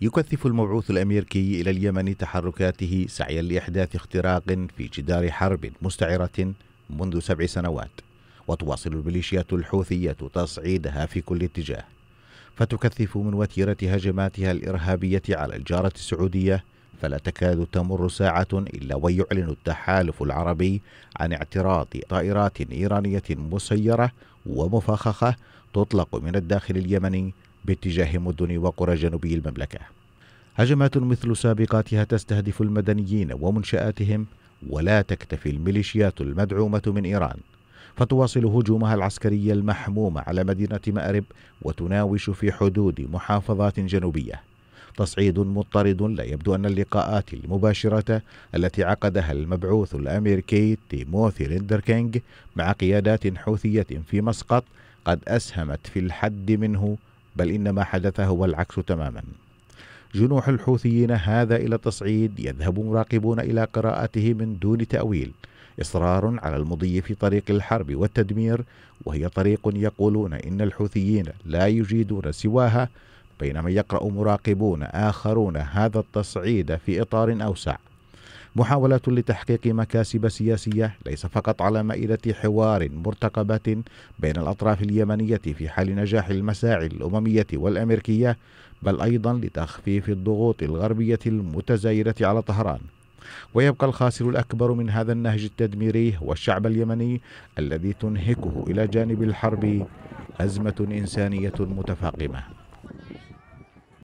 يكثف المبعوث الامريكي الى اليمن تحركاته سعيا لاحداث اختراق في جدار حرب مستعره منذ سبع سنوات وتواصل الميليشيات الحوثيه تصعيدها في كل اتجاه فتكثف من وتيره هجماتها الارهابيه على الجاره السعوديه فلا تكاد تمر ساعة إلا ويعلن التحالف العربي عن اعتراض طائرات إيرانية مسيرة ومفخخة تطلق من الداخل اليمني باتجاه مدن وقرى جنوبي المملكة هجمات مثل سابقاتها تستهدف المدنيين ومنشآتهم ولا تكتفي الميليشيات المدعومة من إيران فتواصل هجومها العسكري المحموم على مدينة مأرب وتناوش في حدود محافظات جنوبية تصعيد مضطرد لا يبدو أن اللقاءات المباشرة التي عقدها المبعوث الأمريكي تيموثي ليندركينغ مع قيادات حوثية في مسقط قد أسهمت في الحد منه بل إن ما حدث هو العكس تماما جنوح الحوثيين هذا إلى التصعيد يذهب مراقبون إلى قراءته من دون تأويل إصرار على المضي في طريق الحرب والتدمير وهي طريق يقولون إن الحوثيين لا يجيدون سواها بينما يقرأ مراقبون آخرون هذا التصعيد في إطار أوسع محاولة لتحقيق مكاسب سياسية ليس فقط على مائدة حوار مرتقبات بين الأطراف اليمنية في حال نجاح المساعي الأممية والأمريكية بل أيضا لتخفيف الضغوط الغربية المتزايدة على طهران ويبقى الخاسر الأكبر من هذا النهج التدميري هو الشعب اليمني الذي تنهكه إلى جانب الحرب أزمة إنسانية متفاقمة